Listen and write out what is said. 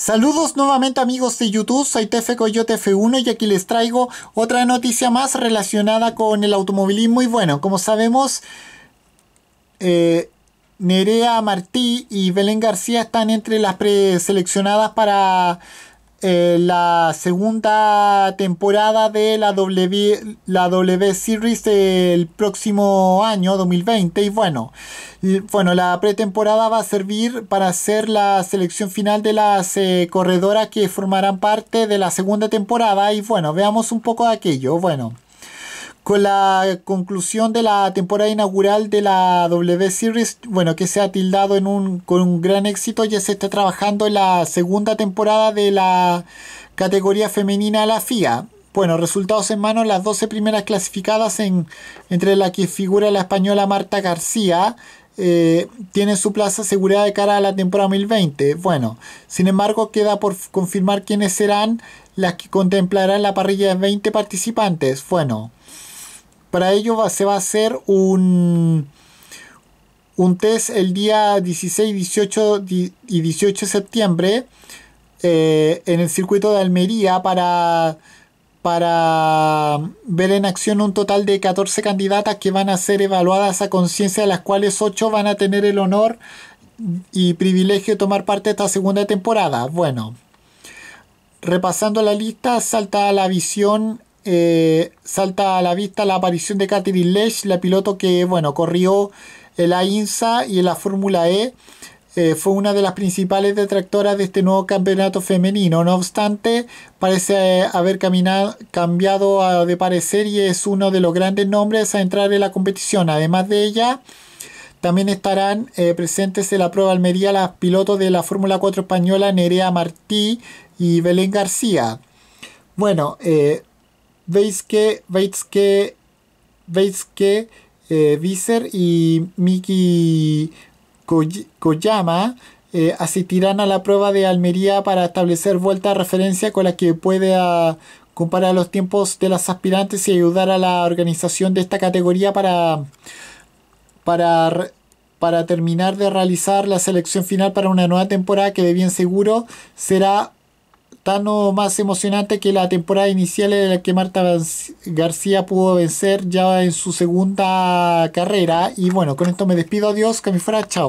Saludos nuevamente amigos de YouTube, soy TF Coyote 1 y aquí les traigo otra noticia más relacionada con el automovilismo y bueno, como sabemos, eh, Nerea Martí y Belén García están entre las preseleccionadas para eh, la segunda temporada de la W, la w Series del próximo año 2020 y bueno, bueno la pretemporada va a servir para hacer la selección final de las eh, corredoras que formarán parte de la segunda temporada y bueno, veamos un poco aquello, bueno con la conclusión de la temporada inaugural de la W Series, bueno, que se ha tildado en un, con un gran éxito, ya se está trabajando en la segunda temporada de la categoría femenina a la FIA. Bueno, resultados en mano, las 12 primeras clasificadas, en, entre las que figura la española Marta García, eh, tiene su plaza seguridad de cara a la temporada 2020. Bueno, sin embargo, queda por confirmar quiénes serán las que contemplarán la parrilla de 20 participantes. Bueno, para ello va, se va a hacer un, un test el día 16, 18 y 18 de septiembre eh, en el circuito de Almería para, para ver en acción un total de 14 candidatas que van a ser evaluadas a conciencia, de las cuales 8 van a tener el honor y privilegio de tomar parte de esta segunda temporada. Bueno, repasando la lista, salta a la visión eh, salta a la vista la aparición de Catherine Lesh, la piloto que bueno, corrió en la INSA y en la Fórmula E. Eh, fue una de las principales detractoras de este nuevo campeonato femenino. No obstante, parece eh, haber cambiado de parecer y es uno de los grandes nombres a entrar en la competición. Además de ella, también estarán presentes en la prueba Almería las pilotos de la Fórmula 4 española Nerea Martí y Belén García. Bueno, veis que, veis que, veis que eh, y Miki Koyama eh, asistirán a la prueba de Almería para establecer vuelta a referencia con la que puede ah, comparar los tiempos de las aspirantes y ayudar a la organización de esta categoría para, para, para terminar de realizar la selección final para una nueva temporada que de bien seguro será tan más emocionante que la temporada inicial en la que Marta García pudo vencer ya en su segunda carrera. Y bueno, con esto me despido. Adiós, Camifra Chao.